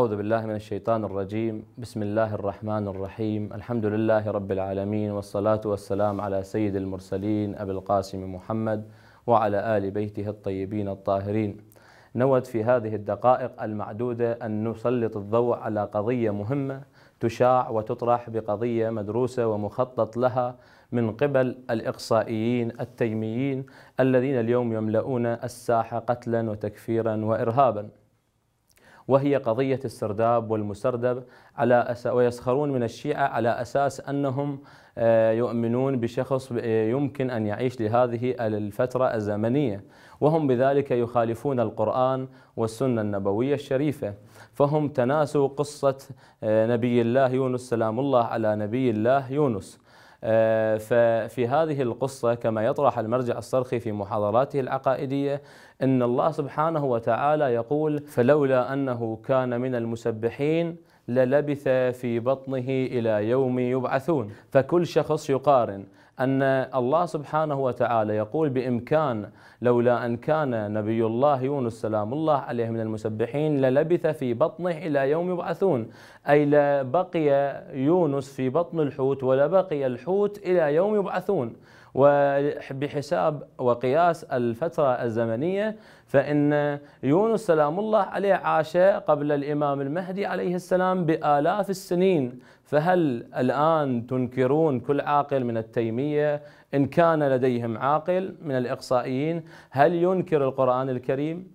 أعوذ بالله من الشيطان الرجيم بسم الله الرحمن الرحيم الحمد لله رب العالمين والصلاة والسلام على سيد المرسلين أبي القاسم محمد وعلى آل بيته الطيبين الطاهرين نود في هذه الدقائق المعدودة أن نسلط الضوء على قضية مهمة تشاع وتطرح بقضية مدروسة ومخطط لها من قبل الإقصائيين التيميين الذين اليوم يملؤون الساحة قتلا وتكفيرا وإرهابا وهي قضية السرداب والمسردب على أس... ويسخرون من الشيعة على أساس أنهم آه، يؤمنون بشخص آه، يمكن أن يعيش لهذه الفترة الزمنية وهم بذلك يخالفون القرآن والسنة النبوية الشريفة فهم تناسوا قصة آه، نبي الله يونس سلام الله على نبي الله يونس آه، ففي هذه القصة كما يطرح المرجع الصرخي في محاضراته العقائدية أن الله سبحانه وتعالى يقول فلولا أنه كان من المسبحين للبث في بطنه إلى يوم يبعثون فكل شخص يقارن أن الله سبحانه وتعالى يقول بإمكان لولا أن كان نبي الله يونس سلام الله عليه من المسبحين للبث في بطنه إلى يوم يبعثون أي لبقي يونس في بطن الحوت ولبقي الحوت إلى يوم يبعثون وبحساب وقياس الفترة الزمنية فإن يونس سلام الله عليه عاش قبل الإمام المهدي عليه السلام بآلاف السنين فهل الآن تنكرون كل عاقل من التيمية الإسلامية إن كان لديهم عاقل من الإقصائيين هل ينكر القرآن الكريم؟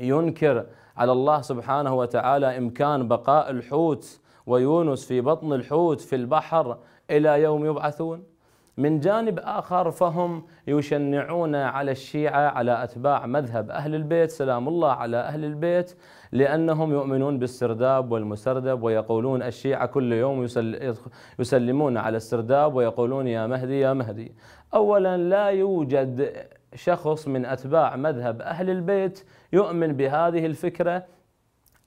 ينكر على الله سبحانه وتعالى إمكان بقاء الحوت ويونس في بطن الحوت في البحر إلى يوم يبعثون؟ من جانب آخر فهم يشنعون على الشيعة على أتباع مذهب أهل البيت سلام الله على أهل البيت لأنهم يؤمنون بالسرداب والمسردب ويقولون الشيعة كل يوم يسل يسلمون على السرداب ويقولون يا مهدي يا مهدي أولا لا يوجد شخص من أتباع مذهب أهل البيت يؤمن بهذه الفكرة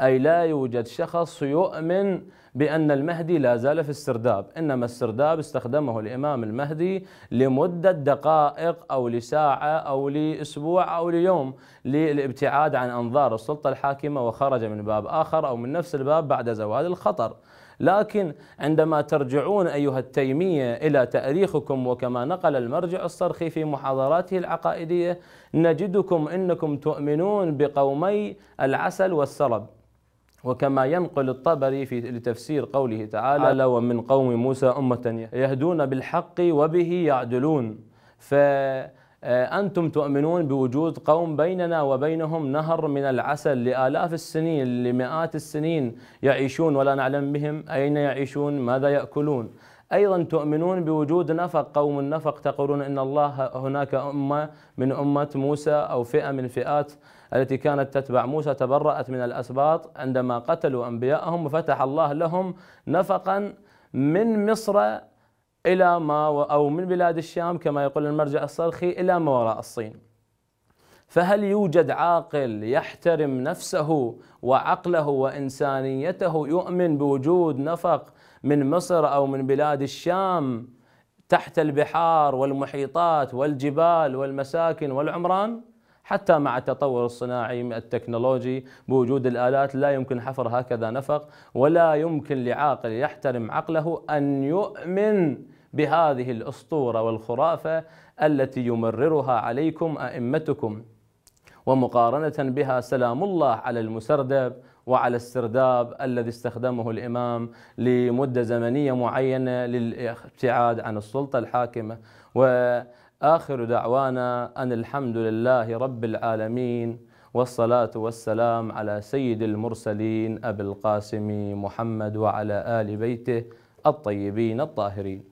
أي لا يوجد شخص يؤمن بأن المهدي لا زال في السرداب إنما السرداب استخدمه الإمام المهدي لمدة دقائق أو لساعة أو لأسبوع أو ليوم للابتعاد عن أنظار السلطة الحاكمة وخرج من باب آخر أو من نفس الباب بعد زوال الخطر لكن عندما ترجعون أيها التيمية إلى تأريخكم وكما نقل المرجع الصرخي في محاضراته العقائدية نجدكم إنكم تؤمنون بقومي العسل والسرب وكما ينقل الطبري في لتفسير قوله تعالى آه. ومن قوم موسى أمة يهدون بالحق وبه يعدلون فأنتم آه، تؤمنون بوجود قوم بيننا وبينهم نهر من العسل لآلاف السنين لمئات السنين يعيشون ولا نعلم بهم أين يعيشون ماذا يأكلون أيضا تؤمنون بوجود نفق قوم النفق تقولون أن الله هناك أمة من أمة موسى أو فئة من فئات التي كانت تتبع موسى تبرأت من الأسباط عندما قتلوا أنبياءهم وفتح الله لهم نفقا من مصر إلى ما أو من بلاد الشام كما يقول المرجع الصرخي إلى ما وراء الصين فهل يوجد عاقل يحترم نفسه وعقله وانسانيته يؤمن بوجود نفق من مصر أو من بلاد الشام تحت البحار والمحيطات والجبال والمساكن والعمران حتى مع التطور الصناعي التكنولوجي بوجود الآلات لا يمكن حفر هكذا نفق ولا يمكن لعاقل يحترم عقله أن يؤمن بهذه الأسطورة والخرافة التي يمررها عليكم أئمتكم ومقارنة بها سلام الله على المسردب وعلى السرداب الذي استخدمه الإمام لمدة زمنية معينة للابتعاد عن السلطة الحاكمة وآخر دعوانا أن الحمد لله رب العالمين والصلاة والسلام على سيد المرسلين أبي القاسم محمد وعلى آل بيته الطيبين الطاهرين